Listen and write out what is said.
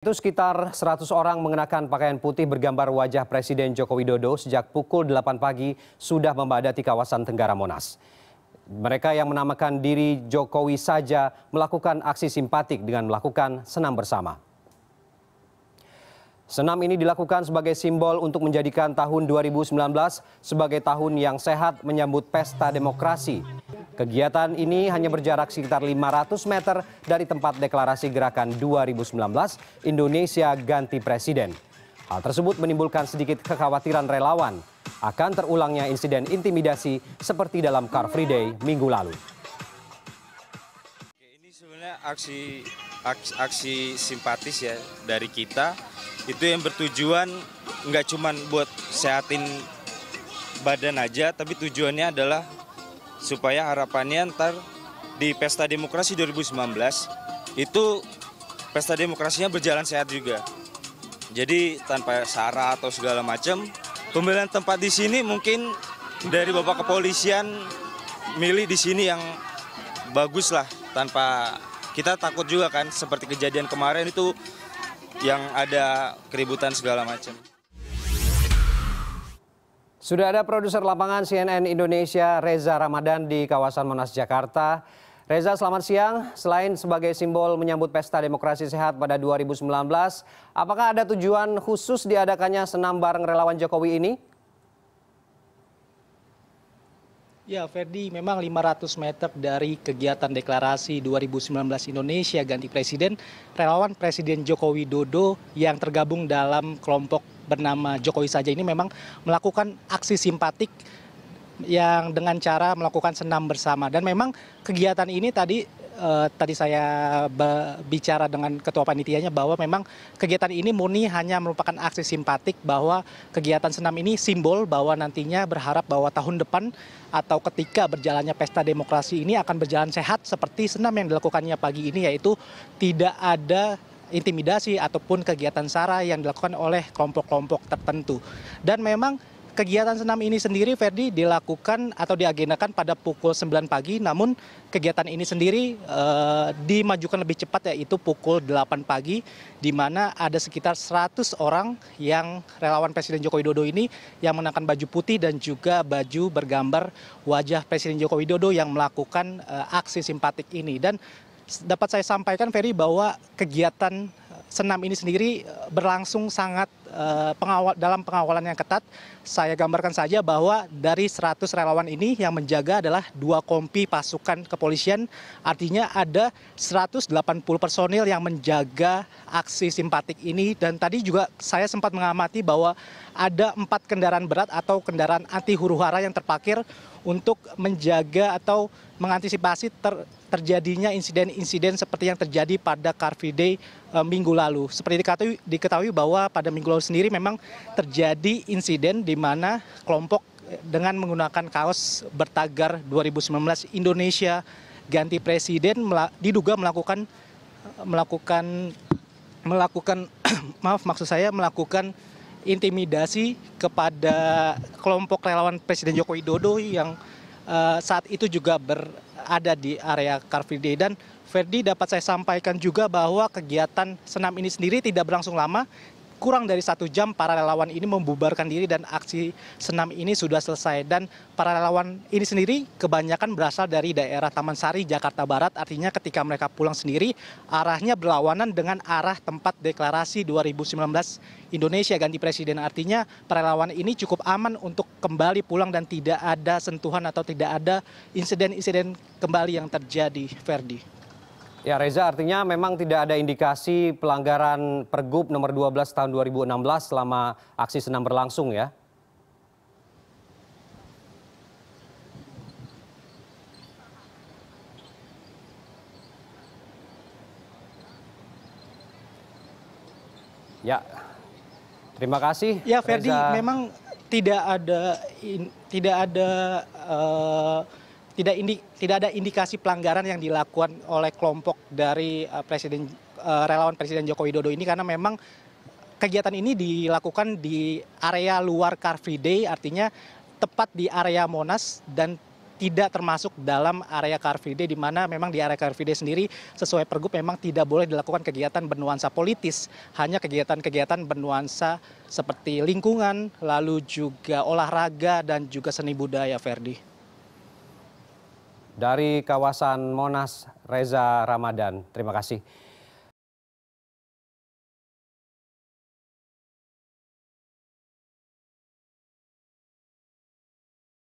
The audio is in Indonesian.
Itu sekitar 100 orang mengenakan pakaian putih bergambar wajah Presiden Joko Widodo sejak pukul 8 pagi sudah membadati kawasan Tenggara Monas. Mereka yang menamakan diri Jokowi saja melakukan aksi simpatik dengan melakukan senam bersama. Senam ini dilakukan sebagai simbol untuk menjadikan tahun 2019 sebagai tahun yang sehat menyambut pesta demokrasi. Kegiatan ini hanya berjarak sekitar 500 meter dari tempat deklarasi gerakan 2019 Indonesia Ganti Presiden. Hal tersebut menimbulkan sedikit kekhawatiran relawan akan terulangnya insiden intimidasi seperti dalam Car Free Day minggu lalu. Ini sebenarnya aksi, aksi, aksi simpatis ya dari kita. Itu yang bertujuan nggak cuma buat sehatin badan aja, tapi tujuannya adalah supaya harapannya ntar di Pesta Demokrasi 2019 itu pesta demokrasinya berjalan sehat juga. Jadi tanpa sara atau segala macam, pembelian tempat di sini mungkin dari Bapak kepolisian milih di sini yang bagus lah tanpa kita takut juga kan seperti kejadian kemarin itu yang ada keributan segala macam. Sudah ada produser lapangan CNN Indonesia Reza Ramadan di kawasan Monas, Jakarta. Reza, selamat siang. Selain sebagai simbol menyambut Pesta Demokrasi Sehat pada 2019, apakah ada tujuan khusus diadakannya senam bareng relawan Jokowi ini? Ya, Ferdi, memang 500 meter dari kegiatan deklarasi 2019 Indonesia ganti presiden, relawan Presiden Joko Widodo yang tergabung dalam kelompok bernama Jokowi saja ini memang melakukan aksi simpatik yang dengan cara melakukan senam bersama dan memang kegiatan ini tadi eh, tadi saya bicara dengan ketua panitianya bahwa memang kegiatan ini murni hanya merupakan aksi simpatik bahwa kegiatan senam ini simbol bahwa nantinya berharap bahwa tahun depan atau ketika berjalannya pesta demokrasi ini akan berjalan sehat seperti senam yang dilakukannya pagi ini yaitu tidak ada intimidasi ataupun kegiatan sara yang dilakukan oleh kelompok kelompok tertentu. Dan memang kegiatan senam ini sendiri Ferdi dilakukan atau diagendakan pada pukul 9 pagi namun kegiatan ini sendiri e, dimajukan lebih cepat yaitu pukul 8 pagi di mana ada sekitar 100 orang yang relawan Presiden Joko Widodo ini yang mengenakan baju putih dan juga baju bergambar wajah Presiden Joko Widodo yang melakukan e, aksi simpatik ini dan dapat saya sampaikan ferry bahwa kegiatan senam ini sendiri eh, berlangsung sangat eh, dalam pengawalan yang ketat. Saya gambarkan saja bahwa dari 100 relawan ini yang menjaga adalah dua kompi pasukan kepolisian. Artinya ada 180 personil yang menjaga aksi simpatik ini. Dan tadi juga saya sempat mengamati bahwa ada empat kendaraan berat atau kendaraan anti huru hara yang terparkir untuk menjaga atau mengantisipasi terjadinya insiden-insiden seperti yang terjadi pada Car Free Day eh, minggu lalu. Seperti diketahui bahwa pada minggu lalu sendiri memang terjadi insiden di mana kelompok eh, dengan menggunakan kaos bertagar 2019 Indonesia ganti presiden diduga melakukan eh, melakukan melakukan maaf maksud saya melakukan intimidasi kepada kelompok relawan Presiden Joko Widodo yang Eh, saat itu juga berada di area car free day dan verdi dapat saya sampaikan juga bahwa kegiatan senam ini sendiri tidak berlangsung lama kurang dari satu jam para relawan ini membubarkan diri dan aksi senam ini sudah selesai dan para relawan ini sendiri kebanyakan berasal dari daerah Taman Sari Jakarta Barat artinya ketika mereka pulang sendiri arahnya berlawanan dengan arah tempat deklarasi 2019 Indonesia ganti presiden artinya para relawan ini cukup aman untuk kembali pulang dan tidak ada sentuhan atau tidak ada insiden-insiden kembali yang terjadi Ferdi. Ya Reza, artinya memang tidak ada indikasi pelanggaran Pergub nomor 12 tahun 2016 selama aksi senam berlangsung ya? Ya, terima kasih. Ya Ferdi, Reza. memang tidak ada tidak ada uh, tidak ada indikasi pelanggaran yang dilakukan oleh kelompok dari eh, eh, relawan presiden joko widodo ini karena memang kegiatan ini dilakukan di area luar car free day artinya tepat di area monas dan tidak termasuk dalam area car free day di mana memang di area car free day sendiri sesuai pergub memang tidak boleh dilakukan kegiatan bernuansa politis hanya kegiatan-kegiatan bernuansa seperti lingkungan lalu juga olahraga dan juga seni budaya Ferdi. Dari kawasan Monas, Reza Ramadan. Terima kasih.